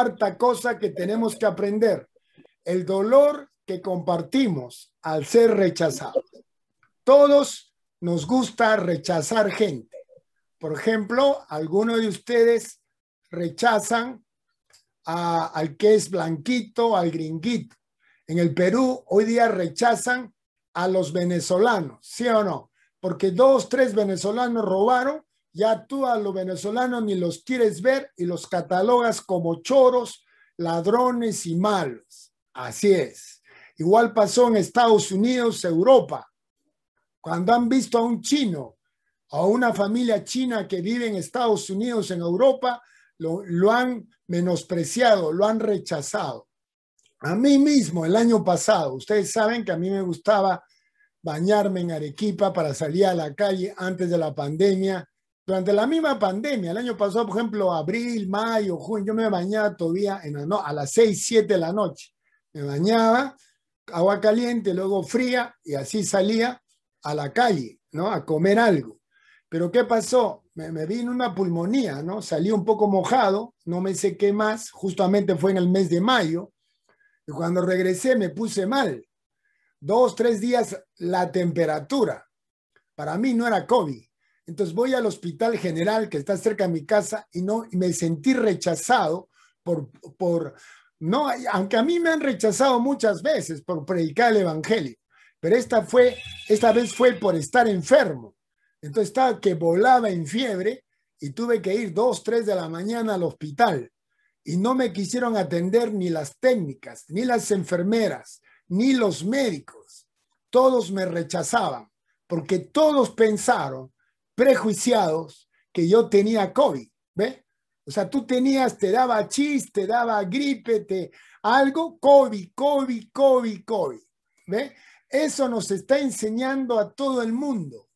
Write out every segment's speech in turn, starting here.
harta cosa que tenemos que aprender. El dolor que compartimos al ser rechazados. Todos nos gusta rechazar gente. Por ejemplo, algunos de ustedes rechazan al que es blanquito, al gringuito. En el Perú hoy día rechazan a los venezolanos, ¿sí o no? Porque dos, tres venezolanos robaron ya tú a los venezolanos ni los quieres ver y los catalogas como choros, ladrones y malos. Así es. Igual pasó en Estados Unidos, Europa. Cuando han visto a un chino a una familia china que vive en Estados Unidos, en Europa, lo, lo, han menospreciado, lo han rechazado. A mí mismo, el año pasado, ustedes saben que a mí me gustaba bañarme en Arequipa para salir a la calle antes de la pandemia durante la misma pandemia, el año pasado, por ejemplo, abril, mayo, junio, yo me bañaba todavía a las 6, 7 de la noche. Me bañaba, agua caliente, luego fría, y así salía a la calle, ¿no? A comer algo. Pero ¿qué pasó? Me, me vino una pulmonía, ¿no? Salí un poco mojado, no me sequé más, justamente fue en el mes de mayo, y cuando regresé me puse mal. Dos, tres días la temperatura. Para mí no era COVID entonces voy al hospital general que está cerca de mi casa y no me sentí rechazado por, por, no, aunque a mí me han rechazado muchas veces por predicar el evangelio, pero esta fue, esta vez fue por estar enfermo. Entonces estaba que volaba en fiebre y tuve que ir dos, tres de la mañana al hospital y no me quisieron atender ni las técnicas, ni las enfermeras, ni los médicos. Todos me rechazaban porque todos pensaron prejuiciados que yo tenía COVID, ¿ve? O sea, tú tenías, te daba chiste, te daba gripe, te algo, COVID, COVID, COVID, COVID, ¿ve? Eso nos está enseñando a todo el mundo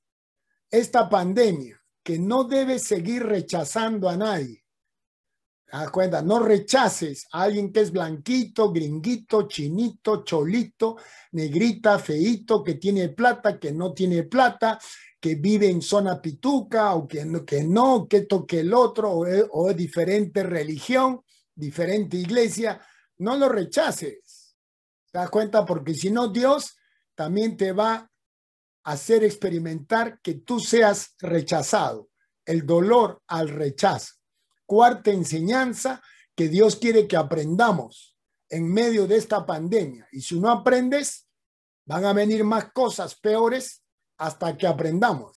esta pandemia, que no debe seguir rechazando a nadie cuenta, no rechaces a alguien que es blanquito, gringuito, chinito, cholito, negrita, feito, que tiene plata, que no tiene plata, que vive en zona pituca o que no, que, toque el otro o, o diferente religión, diferente iglesia. No lo rechaces. ¿Te das cuenta? Porque si no, Dios también te va a hacer experimentar que tú seas rechazado, el dolor al rechazo cuarta enseñanza que Dios quiere que aprendamos en medio de esta pandemia. Y si no aprendes, van a venir más cosas peores hasta que aprendamos.